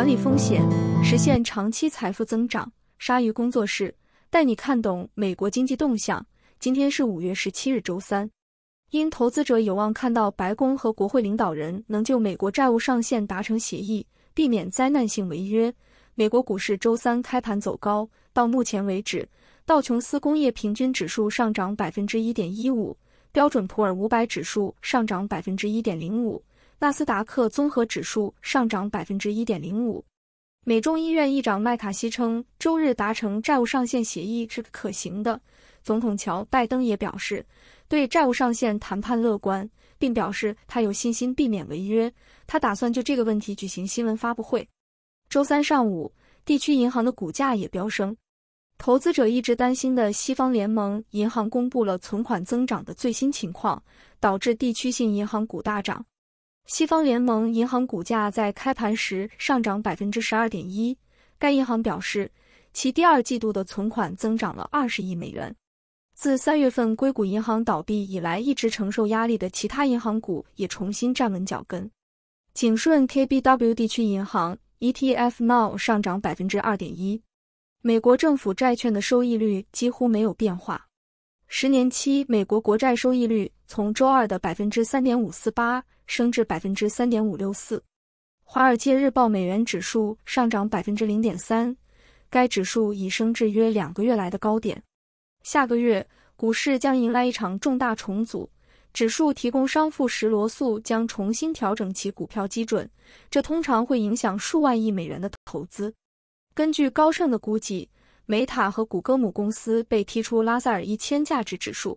管理风险，实现长期财富增长。鲨鱼工作室带你看懂美国经济动向。今天是五月十七日周三，因投资者有望看到白宫和国会领导人能就美国债务上限达成协议，避免灾难性违约，美国股市周三开盘走高。到目前为止，道琼斯工业平均指数上涨百分之一点一五，标准普尔五百指数上涨百分之一点零五。纳斯达克综合指数上涨百分之一点零五。美众议院议长麦卡锡称，周日达成债务上限协议是可行的。总统乔拜登也表示对债务上限谈判乐观，并表示他有信心避免违约。他打算就这个问题举行新闻发布会。周三上午，地区银行的股价也飙升。投资者一直担心的西方联盟银行公布了存款增长的最新情况，导致地区性银行股大涨。西方联盟银行股价在开盘时上涨百分之十二点一。该银行表示，其第二季度的存款增长了二十亿美元。自三月份硅谷银行倒闭以来一直承受压力的其他银行股也重新站稳脚跟。景顺 KBW 地区银行 ETF now 上涨百分之二点一。美国政府债券的收益率几乎没有变化，十年期美国国债收益率。从周二的百分之三点五四八升至百分之三点五六四。《华尔街日报》美元指数上涨百分之零点三，该指数已升至约两个月来的高点。下个月股市将迎来一场重大重组，指数提供商富时罗素将重新调整其股票基准，这通常会影响数万亿美元的投资。根据高盛的估计，Meta 和谷歌母公司被踢出拉塞尔一千价值指数。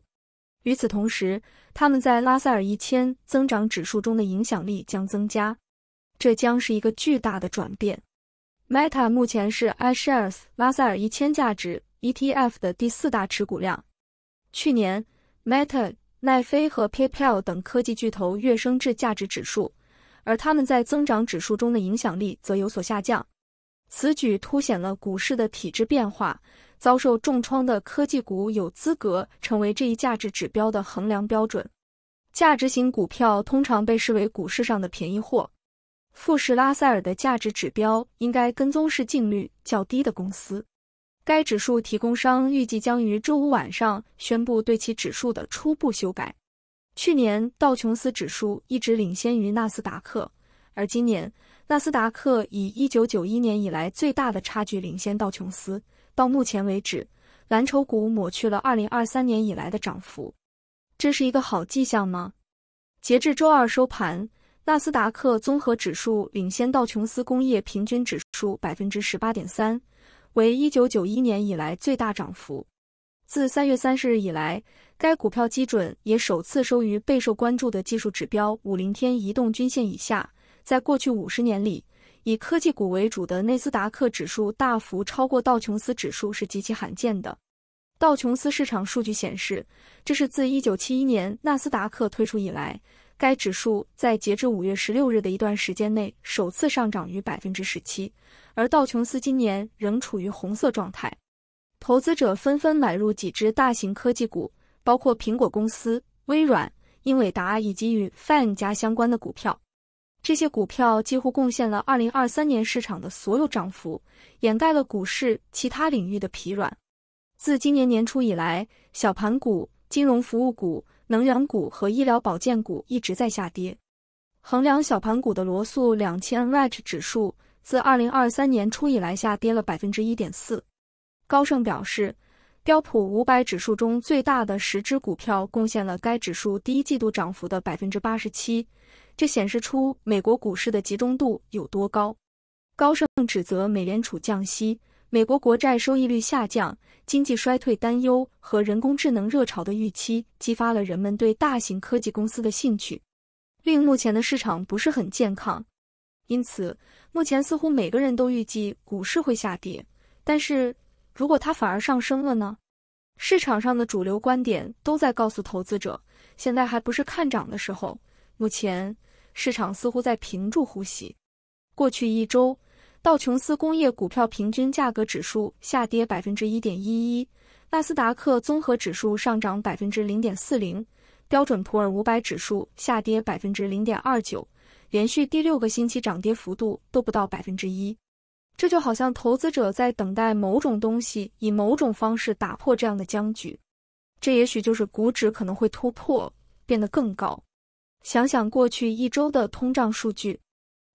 与此同时，他们在拉塞尔一千增长指数中的影响力将增加，这将是一个巨大的转变。Meta 目前是 iShares 拉塞尔一千价值 ETF 的第四大持股量。去年，Meta、奈飞和 PayPal 等科技巨头跃升至价值指数，而他们在增长指数中的影响力则有所下降。此举凸显了股市的体制变化。遭受重创的科技股有资格成为这一价值指标的衡量标准。价值型股票通常被视为股市上的便宜货。富士拉塞尔的价值指标应该跟踪市净率较低的公司。该指数提供商预计将于周五晚上宣布对其指数的初步修改。去年道琼斯指数一直领先于纳斯达克，而今年纳斯达克以1991年以来最大的差距领先道琼斯。到目前为止，蓝筹股抹去了2023年以来的涨幅，这是一个好迹象吗？截至周二收盘，纳斯达克综合指数领先道琼斯工业平均指数百分之十八点三，为1991年以来最大涨幅。自3月30日以来，该股票基准也首次收于备受关注的技术指标五零天移动均线以下，在过去五十年里。以科技股为主的纳斯达克指数大幅超过道琼斯指数是极其罕见的。道琼斯市场数据显示，这是自1971年纳斯达克推出以来，该指数在截至5月16日的一段时间内首次上涨于百分之十七，而道琼斯今年仍处于红色状态。投资者纷纷买入几只大型科技股，包括苹果公司、微软、英伟达以及与 f a n 加相关的股票。这些股票几乎贡献了2023年市场的所有涨幅，掩盖了股市其他领域的疲软。自今年年初以来，小盘股、金融服务股、能源股和医疗保健股一直在下跌。衡量小盘股的罗素两千 REIT 指数自2023年初以来下跌了1.4%。高盛表示，标普500指数中最大的十只股票贡献了该指数第一季度涨幅的87%。这显示出美国股市的集中度有多高。高盛指责美联储降息，美国国债收益率下降，经济衰退担忧和人工智能热潮的预期激发了人们对大型科技公司的兴趣，令目前的市场不是很健康。因此，目前似乎每个人都预计股市会下跌。但是，如果它反而上升了呢？市场上的主流观点都在告诉投资者，现在还不是看涨的时候。目前市场似乎在屏住呼吸。过去一周，道琼斯工业股票平均价格指数下跌百分之一点一一，纳斯达克综合指数上涨百分之零点四零，标准普尔五百指数下跌百分之零点二九，连续第六个星期涨跌幅度都不到百分之一。这就好像投资者在等待某种东西以某种方式打破这样的僵局。这也许就是股指可能会突破，变得更高。想想过去一周的通胀数据，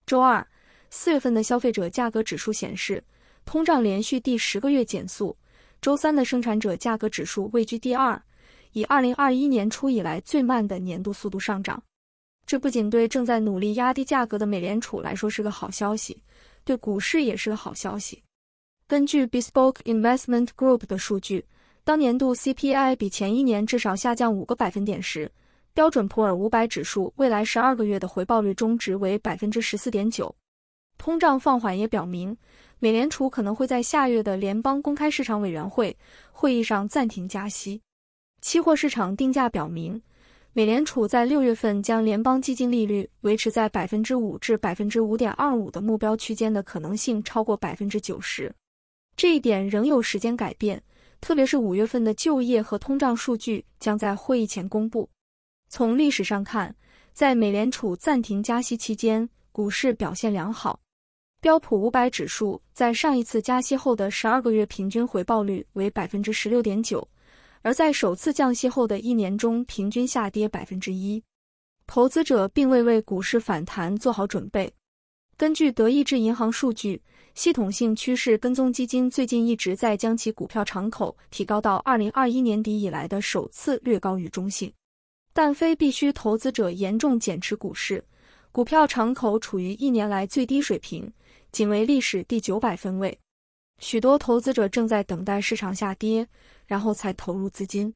周二，四月份的消费者价格指数显示通胀连续第十个月减速。周三的生产者价格指数位居第二，以二零二一年初以来最慢的年度速度上涨。这不仅对正在努力压低价格的美联储来说是个好消息，对股市也是个好消息。根据 Bespoke Investment Group 的数据，当年度 CPI 比前一年至少下降五个百分点时。标准普尔五百指数未来十二个月的回报率中值为百分之十四点九，通胀放缓也表明美联储可能会在下月的联邦公开市场委员会会议上暂停加息。期货市场定价表明，美联储在六月份将联邦基金利率维持在百分之五至百分之五点二五的目标区间的可能性超过百分之九十。这一点仍有时间改变，特别是五月份的就业和通胀数据将在会议前公布。从历史上看，在美联储暂停加息期间，股市表现良好。标普五百指数在上一次加息后的十二个月平均回报率为百分之十六点九，而在首次降息后的一年中平均下跌百分之一。投资者并未为股市反弹做好准备。根据德意志银行数据，系统性趋势跟踪基金最近一直在将其股票敞口提高到二零二一年底以来的首次略高于中性。但非必须投资者严重减持股市，股票敞口处于一年来最低水平，仅为历史第九百分位。许多投资者正在等待市场下跌，然后才投入资金。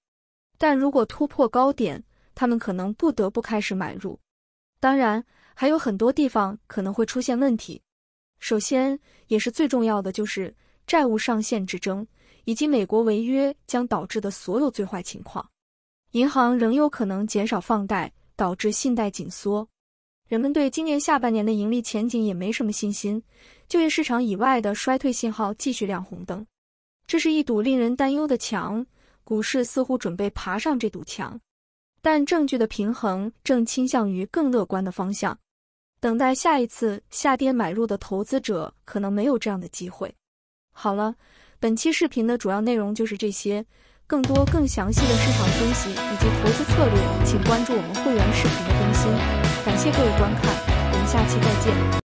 但如果突破高点，他们可能不得不开始买入。当然，还有很多地方可能会出现问题。首先，也是最重要的，就是债务上限之争，以及美国违约将导致的所有最坏情况。银行仍有可能减少放贷，导致信贷紧缩。人们对今年下半年的盈利前景也没什么信心。就业市场以外的衰退信号继续亮红灯，这是一堵令人担忧的墙。股市似乎准备爬上这堵墙，但证据的平衡正倾向于更乐观的方向。等待下一次下跌买入的投资者可能没有这样的机会。好了，本期视频的主要内容就是这些。更多更详细的市场分析以及投资策略，请关注我们会员视频的更新。感谢各位观看，我们下期再见。